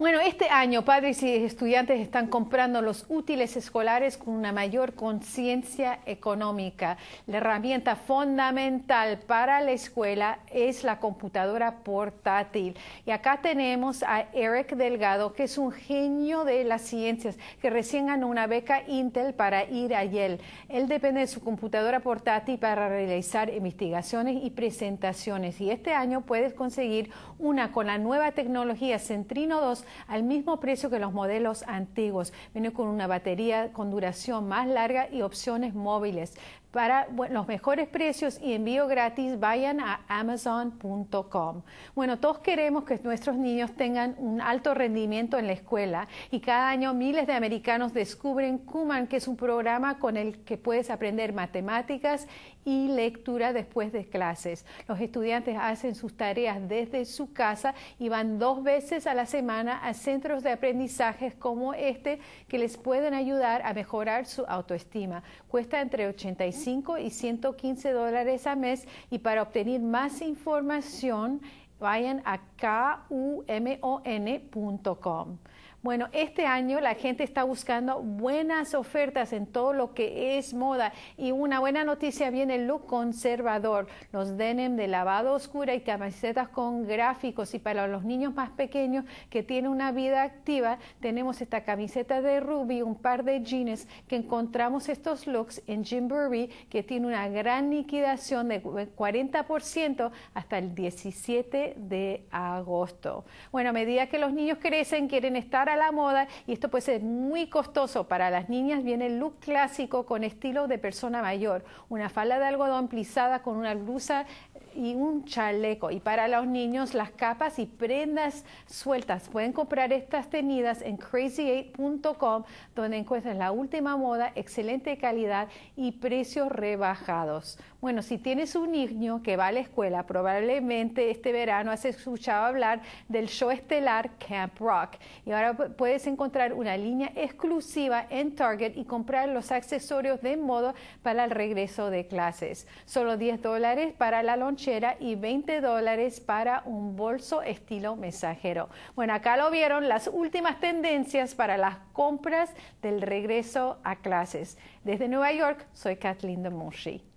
Bueno, este año padres y estudiantes están comprando los útiles escolares con una mayor conciencia económica. La herramienta fundamental para la escuela es la computadora portátil. Y acá tenemos a Eric Delgado, que es un genio de las ciencias, que recién ganó una beca Intel para ir a Yale. Él depende de su computadora portátil para realizar investigaciones y presentaciones. Y este año puedes conseguir una con la nueva tecnología Centrino 2 al mismo precio que los modelos antiguos. Viene con una batería con duración más larga y opciones móviles para los mejores precios y envío gratis, vayan a amazon.com. Bueno, todos queremos que nuestros niños tengan un alto rendimiento en la escuela y cada año miles de americanos descubren Kuman, que es un programa con el que puedes aprender matemáticas y lectura después de clases. Los estudiantes hacen sus tareas desde su casa y van dos veces a la semana a centros de aprendizajes como este que les pueden ayudar a mejorar su autoestima. Cuesta entre 85 y 115 dólares a mes. Y para obtener más información, vayan a kumon.com. Bueno, este año la gente está buscando buenas ofertas en todo lo que es moda y una buena noticia viene el look conservador, los denim de lavado oscura y camisetas con gráficos y para los niños más pequeños que tienen una vida activa tenemos esta camiseta de ruby, un par de jeans que encontramos estos looks en Jim Burby que tiene una gran liquidación de 40% hasta el 17 de agosto. Bueno, a medida que los niños crecen quieren estar la moda y esto puede ser muy costoso para las niñas. Viene el look clásico con estilo de persona mayor, una falda de algodón plisada con una blusa y un chaleco. Y para los niños, las capas y prendas sueltas. Pueden comprar estas tenidas en crazy8.com, donde encuentras la última moda, excelente calidad y precios rebajados. Bueno, si tienes un niño que va a la escuela, probablemente este verano has escuchado hablar del show estelar Camp Rock. Y ahora puedes encontrar una línea exclusiva en Target y comprar los accesorios de modo para el regreso de clases. Solo 10 dólares para la lonchera y 20 dólares para un bolso estilo mensajero. Bueno, acá lo vieron las últimas tendencias para las compras del regreso a clases. Desde Nueva York, soy Kathleen de